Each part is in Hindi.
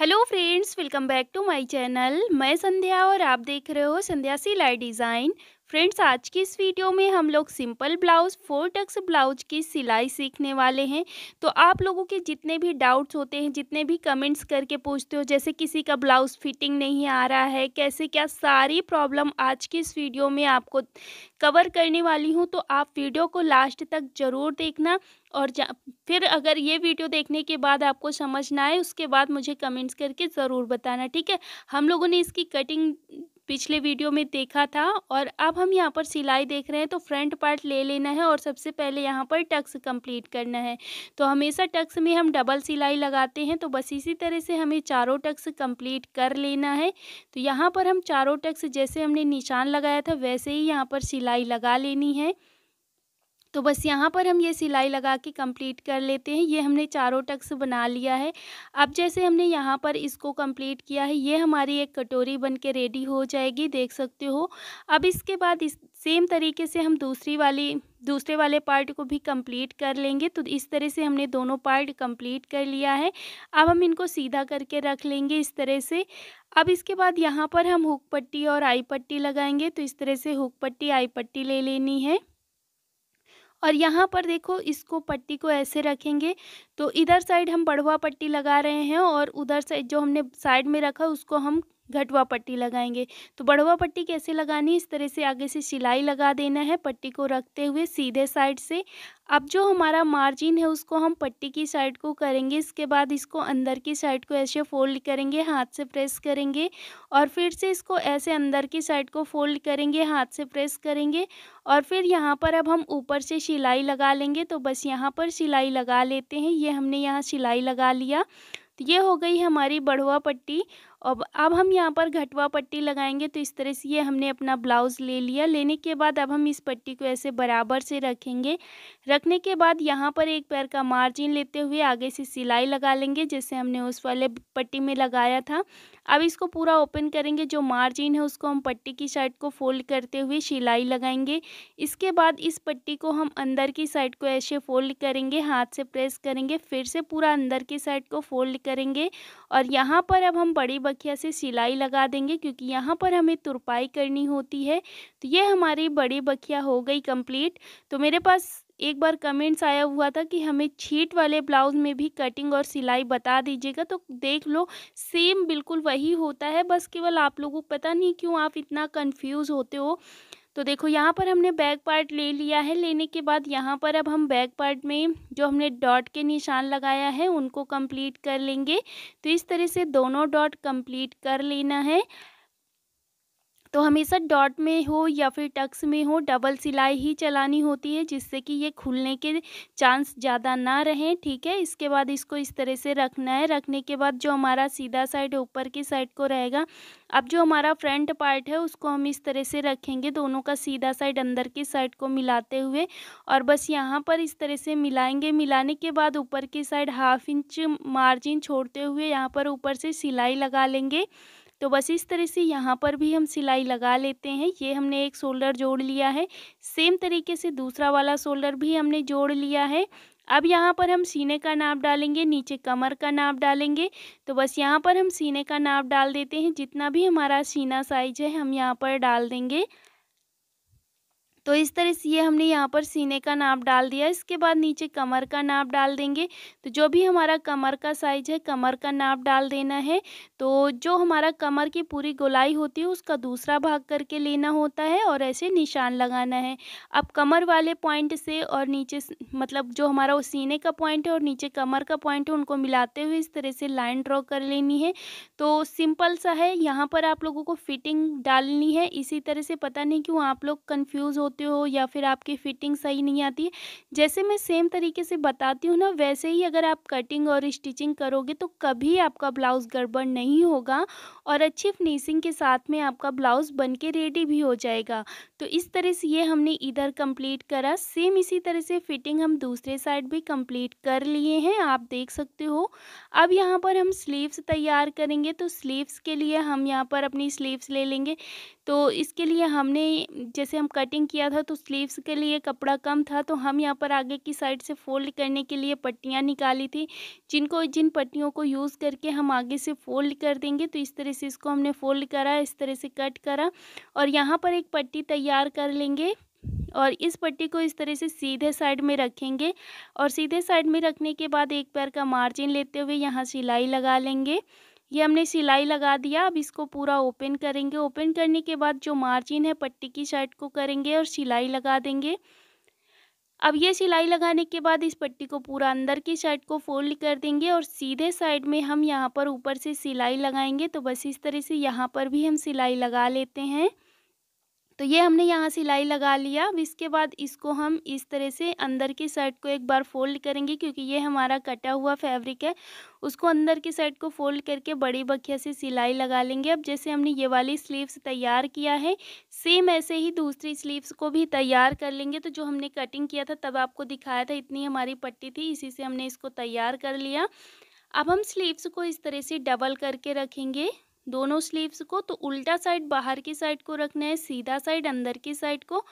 hello friends welcome back to my channel मैं संध्या और आप देख रहे हो संध्या सिलाई डिज़ाइन फ्रेंड्स आज की इस वीडियो में हम लोग simple blouse four tucks blouse की सिलाई सीखने वाले हैं तो आप लोगों के जितने भी डाउट्स होते हैं जितने भी कमेंट्स करके पूछते हो जैसे किसी का ब्लाउज फिटिंग नहीं आ रहा है कैसे क्या सारी प्रॉब्लम आज की इस वीडियो में आपको कवर करने वाली हूँ तो आप वीडियो को लास्ट तक ज़रूर देखना और फिर अगर ये वीडियो देखने के बाद आपको समझ ना आए उसके बाद मुझे कमेंट्स करके ज़रूर बताना ठीक है हम लोगों ने इसकी कटिंग पिछले वीडियो में देखा था और अब हम यहाँ पर सिलाई देख रहे हैं तो फ्रंट पार्ट ले लेना है और सबसे पहले यहाँ पर टक्स कंप्लीट करना है तो हमेशा टक्स में हम डबल सिलाई लगाते हैं तो बस इसी तरह से हमें चारों टक्स कंप्लीट कर लेना है तो यहाँ पर हम चारों टक्स जैसे हमने निशान लगाया था वैसे ही यहाँ पर सिलाई लगा लेनी है तो बस यहाँ पर हम ये सिलाई लगा के कंप्लीट कर लेते हैं ये हमने चारों टक्स बना लिया है अब जैसे हमने यहाँ पर इसको कंप्लीट किया है ये हमारी एक कटोरी बन के रेडी हो जाएगी देख सकते हो अब इसके बाद इस सेम तरीके से हम दूसरी वाली दूसरे वाले पार्ट को भी कंप्लीट कर लेंगे तो इस तरह से हमने दोनों पार्ट कंप्लीट कर लिया है अब हम इनको सीधा करके रख लेंगे इस तरह से अब इसके बाद यहाँ पर हम हुक पट्टी और आई पट्टी लगाएंगे तो इस तरह से हुक पट्टी आई पट्टी ले लेनी है और यहाँ पर देखो इसको पट्टी को ऐसे रखेंगे तो इधर साइड हम बढ़वा पट्टी लगा रहे हैं और उधर साइड जो हमने साइड में रखा उसको हम घटवा पट्टी लगाएंगे तो बढ़वा पट्टी कैसे लगानी इस तरह से आगे से सिलाई लगा देना है पट्टी को रखते हुए सीधे साइड से अब जो हमारा मार्जिन है उसको हम पट्टी की साइड को करेंगे इसके बाद इसको अंदर की साइड को ऐसे फोल्ड करेंगे हाथ से प्रेस करेंगे और फिर से इसको ऐसे अंदर की साइड को फोल्ड करेंगे हाथ से प्रेस करेंगे और फिर यहाँ पर अब हम ऊपर से सिलाई लगा लेंगे तो बस यहाँ पर सिलाई लगा लेते हैं ये हमने यहाँ सिलाई लगा लिया तो ये हो गई हमारी बढ़वा पट्टी अब अब हम यहाँ पर घटवा पट्टी लगाएंगे तो इस तरह से ये हमने अपना ब्लाउज़ ले लिया लेने के बाद अब हम इस पट्टी को ऐसे बराबर से रखेंगे रखने के बाद यहाँ पर एक पैर का मार्जिन लेते हुए आगे से सिलाई लगा लेंगे जैसे हमने उस वाले पट्टी में लगाया था अब इसको पूरा ओपन करेंगे जो मार्जिन है उसको हम पट्टी की साइड को फोल्ड करते हुए सिलाई लगाएंगे इसके बाद इस पट्टी को हम अंदर की साइड को ऐसे फोल्ड करेंगे हाथ से प्रेस करेंगे फिर से पूरा अंदर की साइड को फोल्ड करेंगे और यहाँ पर अब हम बड़ी बखिया से सिलाई लगा देंगे क्योंकि यहाँ पर हमें तुरपाई करनी होती है तो ये हमारी बड़ी बखिया हो गई कंप्लीट तो मेरे पास एक बार कमेंट्स आया हुआ था कि हमें छीट वाले ब्लाउज़ में भी कटिंग और सिलाई बता दीजिएगा तो देख लो सेम बिल्कुल वही होता है बस केवल आप लोगों को पता नहीं क्यों आप इतना कन्फ्यूज होते हो तो देखो यहाँ पर हमने बैक पार्ट ले लिया है लेने के बाद यहाँ पर अब हम बैक पार्ट में जो हमने डॉट के निशान लगाया है उनको कंप्लीट कर लेंगे तो इस तरह से दोनों डॉट कंप्लीट कर लेना है तो हमेशा डॉट में हो या फिर टक्स में हो डबल सिलाई ही चलानी होती है जिससे कि ये खुलने के चांस ज़्यादा ना रहें ठीक है इसके बाद इसको इस तरह से रखना है रखने के बाद जो हमारा सीधा साइड ऊपर की साइड को रहेगा अब जो हमारा फ्रंट पार्ट है उसको हम इस तरह से रखेंगे दोनों का सीधा साइड अंदर की साइड को मिलाते हुए और बस यहाँ पर इस तरह से मिलाएंगे मिलाने के बाद ऊपर की साइड हाफ इंच मार्जिन छोड़ते हुए यहाँ पर ऊपर से सिलाई लगा लेंगे तो बस इस तरह से यहाँ पर भी हम सिलाई लगा लेते हैं ये हमने एक शोल्डर जोड़ लिया है सेम तरीके से दूसरा वाला शोल्डर भी हमने जोड़ लिया है अब यहाँ पर हम सीने का नाप डालेंगे नीचे कमर का नाप डालेंगे तो बस यहाँ पर हम सीने का नाप डाल देते हैं जितना भी हमारा सीना साइज है हम यहाँ पर डाल देंगे तो इस तरह से ये हमने यहाँ पर सीने का नाप डाल दिया इसके बाद नीचे कमर का नाप डाल देंगे तो जो भी हमारा कमर का साइज है कमर का नाप डाल देना है तो जो हमारा कमर की पूरी गोलाई होती है उसका दूसरा भाग करके लेना होता है और ऐसे निशान लगाना है अब कमर वाले पॉइंट से और नीचे मतलब जो हमारा वो सीने का पॉइंट है और नीचे कमर का पॉइंट है उनको मिलाते हुए इस तरह से लाइन ड्रॉ कर लेनी है तो सिंपल सा है यहाँ पर आप लोगों को फिटिंग डालनी है इसी तरह से पता नहीं क्यों आप लोग कन्फ्यूज़ हो होते हो या फिर आपकी फ़िटिंग सही नहीं आती जैसे मैं सेम तरीके से बताती हूँ ना वैसे ही अगर आप कटिंग और स्टिचिंग करोगे तो कभी आपका ब्लाउज़ गड़बड़ नहीं होगा और अच्छी फिनिशिंग के साथ में आपका ब्लाउज़ बन के रेडी भी हो जाएगा तो इस तरह से ये हमने इधर कंप्लीट करा सेम इसी तरह से फिटिंग हम दूसरे साइड भी कंप्लीट कर लिए हैं आप देख सकते हो अब यहाँ पर हम स्लीव्स तैयार करेंगे तो स्लीव्स के लिए हम यहाँ पर अपनी स्लीव्स ले लेंगे तो इसके लिए हमने जैसे हम कटिंग किया किया था तो स्लीव्स के लिए कपड़ा कम था तो हम यहाँ पर आगे की साइड से फोल्ड करने के लिए पट्टियाँ निकाली थी जिनको जिन पट्टियों को यूज़ करके हम आगे से फोल्ड कर देंगे तो इस तरह से इसको हमने फोल्ड करा इस तरह से कट करा और यहाँ पर एक पट्टी तैयार कर लेंगे और इस पट्टी को इस तरह से सीधे साइड में रखेंगे और सीधे साइड में रखने के बाद एक पैर का मार्जिन लेते हुए यहाँ सिलाई लगा लेंगे ये हमने सिलाई लगा दिया अब इसको पूरा ओपन करेंगे ओपन करने के बाद जो मार्जिन है पट्टी की साइड को करेंगे और सिलाई लगा देंगे अब ये सिलाई लगाने के बाद इस पट्टी को पूरा अंदर की साइड को फोल्ड कर देंगे और सीधे साइड में हम यहाँ पर ऊपर से सिलाई लगाएंगे तो बस इस तरह से यहाँ पर भी हम सिलाई लगा लेते हैं तो ये हमने यहाँ सिलाई लगा लिया अब इसके बाद इसको हम इस तरह से अंदर की साइड को एक बार फोल्ड करेंगे क्योंकि ये हमारा कटा हुआ फैब्रिक है उसको अंदर की साइड को फोल्ड करके बड़ी बखिया से सिलाई लगा लेंगे अब जैसे हमने ये वाली स्लीव्स तैयार किया है सेम ऐसे ही दूसरी स्लीव्स को भी तैयार कर लेंगे तो जो हमने कटिंग किया था तब आपको दिखाया था इतनी हमारी पट्टी थी इसी से हमने इसको तैयार कर लिया अब हम स्लीव्स को इस तरह से डबल करके रखेंगे दोनों स्लीव्स को तो उल्टा साइड बाहर की साइड को रखना है सीधा साइड अंदर की साइड को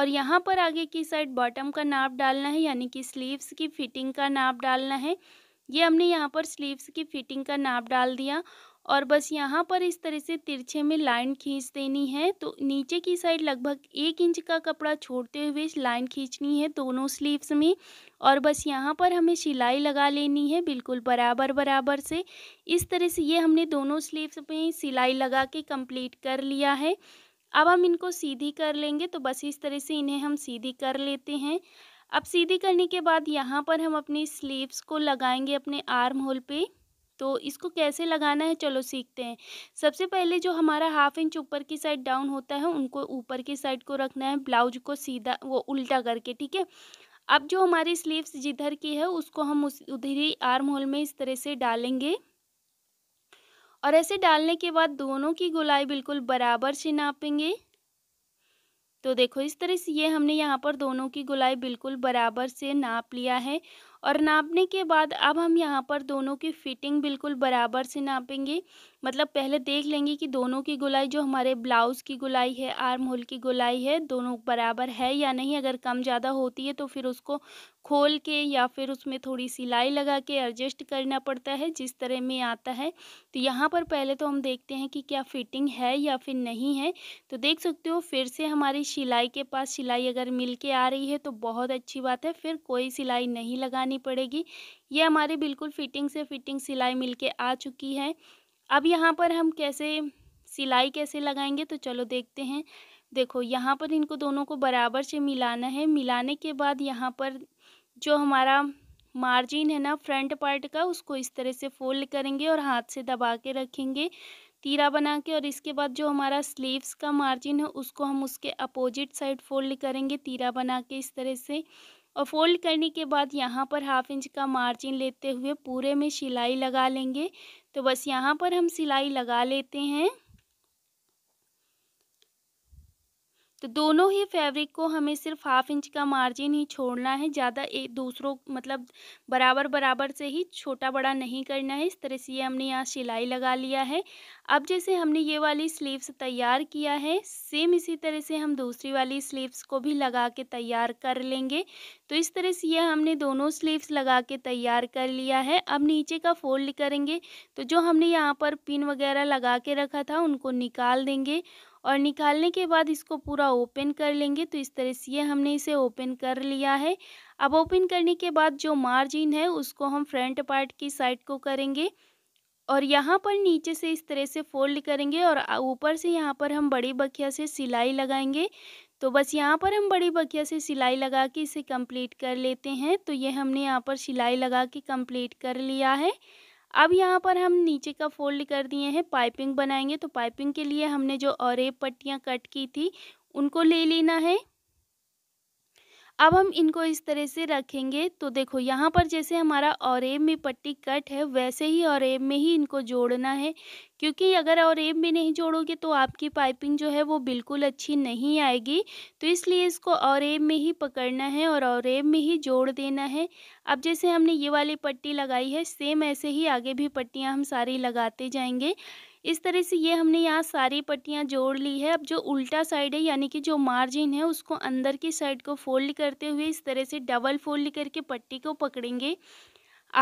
और यहाँ पर आगे की साइड बॉटम का नाप डालना है यानी कि स्लीव्स की फिटिंग का नाप डालना है ये हमने यहाँ पर स्लीव्स की फिटिंग का नाप डाल दिया और बस यहाँ पर इस तरह से तिरछे में लाइन खींच देनी है तो नीचे की साइड लगभग एक इंच का कपड़ा छोड़ते हुए लाइन खींचनी है दोनों स्लीव्स में और बस यहाँ पर हमें सिलाई लगा लेनी है बिल्कुल बराबर बराबर से इस तरह से ये हमने दोनों स्लीव्स में सिलाई लगा के कंप्लीट कर लिया है अब हम इनको सीधी कर लेंगे तो बस इस तरह से इन्हें हम सीधी कर लेते हैं अब सीधी करने के बाद यहाँ पर हम अपनी स्लीव्स को लगाएंगे अपने आर्म होल पर तो इसको कैसे लगाना है चलो सीखते हैं सबसे पहले जो हमारा हाफ इंच ऊपर की साइड डाउन होता है उनको ऊपर की साइड को रखना है ब्लाउज को सीधा वो उल्टा करके ठीक है अब जो हमारी स्लीव्स जिधर की है उसको हम उस उधर ही आर्म होल में इस तरह से डालेंगे और ऐसे डालने के बाद दोनों की गोलाई बिल्कुल बराबर से नापेंगे तो देखो इस तरह से ये हमने यहाँ पर दोनों की गोलाई बिल्कुल बराबर से नाप लिया है और नापने के बाद अब हम यहाँ पर दोनों की फिटिंग बिल्कुल बराबर से नापेंगे मतलब पहले देख लेंगे कि दोनों की गुलाई जो हमारे ब्लाउज़ की गुलाई है आर्म होल की गुलाई है दोनों बराबर है या नहीं अगर कम ज़्यादा होती है तो फिर उसको खोल के या फिर उसमें थोड़ी सिलाई लगा के एडजस्ट करना पड़ता है जिस तरह में आता है तो यहाँ पर पहले तो हम देखते हैं कि क्या फिटिंग है या फिर नहीं है तो देख सकते हो फिर से हमारी सिलाई के पास सिलाई अगर मिल के आ रही है तो बहुत अच्छी बात है फिर कोई सिलाई नहीं लगा लगानी पड़ेगी ये हमारी बिल्कुल फिटिंग से फिटिंग सिलाई मिलके आ चुकी है अब यहाँ पर हम कैसे सिलाई कैसे लगाएंगे तो चलो देखते हैं देखो यहाँ पर इनको दोनों को बराबर से मिलाना है मिलाने के बाद यहाँ पर जो हमारा मार्जिन है ना फ्रंट पार्ट का उसको इस तरह से फोल्ड करेंगे और हाथ से दबा के रखेंगे तीरा बना के और इसके बाद जो हमारा स्लीव्स का मार्जिन है उसको हम उसके अपोजिट साइड फोल्ड करेंगे तीरा बना के इस तरह से और फोल्ड करने के बाद यहाँ पर हाफ इंच का मार्जिन लेते हुए पूरे में सिलाई लगा लेंगे तो बस यहाँ पर हम सिलाई लगा लेते हैं तो दोनों ही फैब्रिक को हमें सिर्फ हाफ इंच का मार्जिन ही छोड़ना है ज़्यादा एक दूसरों मतलब बराबर बराबर से ही छोटा बड़ा नहीं करना है इस तरह से ये हमने यहाँ सिलाई लगा लिया है अब जैसे हमने ये वाली स्लीव्स तैयार किया है सेम इसी तरह से हम दूसरी वाली स्लीव्स को भी लगा के तैयार कर लेंगे तो इस तरह से ये हमने दोनों स्लीव्स लगा के तैयार कर लिया है अब नीचे का फोल्ड करेंगे तो जो हमने यहाँ पर पिन वगैरह लगा के रखा था उनको निकाल देंगे और निकालने के बाद इसको पूरा ओपन कर लेंगे तो इस तरह से ये हमने इसे ओपन कर लिया है अब ओपन करने के बाद जो मार्जिन है उसको हम फ्रंट पार्ट की साइड को करेंगे और यहाँ पर नीचे से इस तरह से फोल्ड करेंगे और ऊपर से यहाँ पर हम बड़ी बखिया से सिलाई लगाएंगे तो बस यहाँ पर हम बड़ी बखिया से सिलाई लगा के इसे कंप्लीट कर लेते हैं तो ये हमने यहाँ पर सिलाई लगा के कंप्लीट कर लिया है अब यहाँ पर हम नीचे का फोल्ड कर दिए हैं पाइपिंग बनाएंगे तो पाइपिंग के लिए हमने जो और पट्टियाँ कट की थी उनको ले लेना है अब हम इनको इस तरह से रखेंगे तो देखो यहाँ पर जैसे हमारा और में पट्टी कट है वैसे ही और में ही इनको जोड़ना है क्योंकि अगर औरेब में नहीं जोड़ोगे तो आपकी पाइपिंग जो है वो बिल्कुल अच्छी नहीं आएगी तो इसलिए इसको औरेब में ही पकड़ना है और औरेब में ही जोड़ देना है अब जैसे हमने ये वाली पट्टी लगाई है सेम ऐसे ही आगे भी पट्टियाँ हम सारी लगाते जाएंगे इस तरह से ये हमने यहाँ सारी पट्टियाँ जोड़ ली है अब जो उल्टा साइड है यानी कि जो मार्जिन है उसको अंदर की साइड को फोल्ड करते हुए इस तरह से डबल फोल्ड करके पट्टी को पकड़ेंगे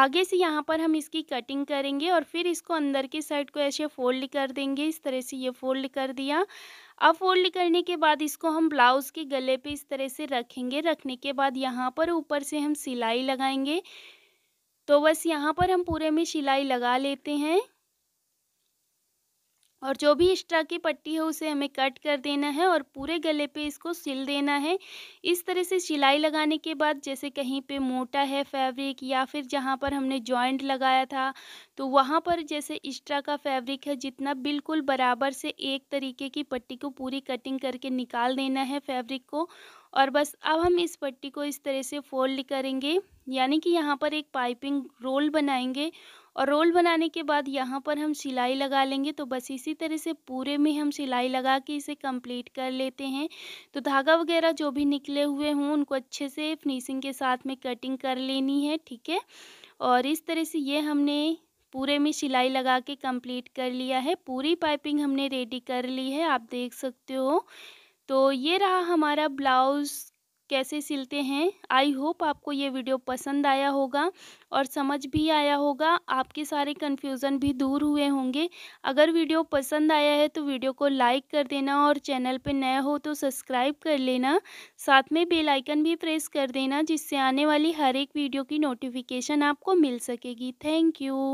आगे से यहाँ पर हम इसकी कटिंग करेंगे और फिर इसको अंदर की साइड को ऐसे फोल्ड कर देंगे इस तरह से ये फोल्ड कर दिया अब फोल्ड करने के बाद इसको हम ब्लाउज़ के गले पे इस तरह से रखेंगे रखने के बाद यहाँ पर ऊपर से हम सिलाई लगाएंगे तो बस यहाँ पर हम पूरे में सिलाई लगा लेते हैं और जो भी एक्स्ट्रा की पट्टी है उसे हमें कट कर देना है और पूरे गले पे इसको सिल देना है इस तरह से सिलाई लगाने के बाद जैसे कहीं पे मोटा है फैब्रिक या फिर जहाँ पर हमने जॉइंट लगाया था तो वहाँ पर जैसे एक्स्ट्रा का फैब्रिक है जितना बिल्कुल बराबर से एक तरीके की पट्टी को पूरी कटिंग करके निकाल देना है फैब्रिक को और बस अब हम इस पट्टी को इस तरह से फोल्ड करेंगे यानी कि यहाँ पर एक पाइपिंग रोल बनाएंगे और रोल बनाने के बाद यहाँ पर हम सिलाई लगा लेंगे तो बस इसी तरह से पूरे में हम सिलाई लगा के इसे कंप्लीट कर लेते हैं तो धागा वगैरह जो भी निकले हुए हों उनको अच्छे से फिनिशिंग के साथ में कटिंग कर लेनी है ठीक है और इस तरह से ये हमने पूरे में सिलाई लगा के कंप्लीट कर लिया है पूरी पाइपिंग हमने रेडी कर ली है आप देख सकते हो तो ये रहा हमारा ब्लाउज़ कैसे सिलते हैं आई होप आपको ये वीडियो पसंद आया होगा और समझ भी आया होगा आपके सारे कन्फ्यूज़न भी दूर हुए होंगे अगर वीडियो पसंद आया है तो वीडियो को लाइक कर देना और चैनल पे नया हो तो सब्सक्राइब कर लेना साथ में बेल आइकन भी प्रेस कर देना जिससे आने वाली हर एक वीडियो की नोटिफिकेशन आपको मिल सकेगी थैंक यू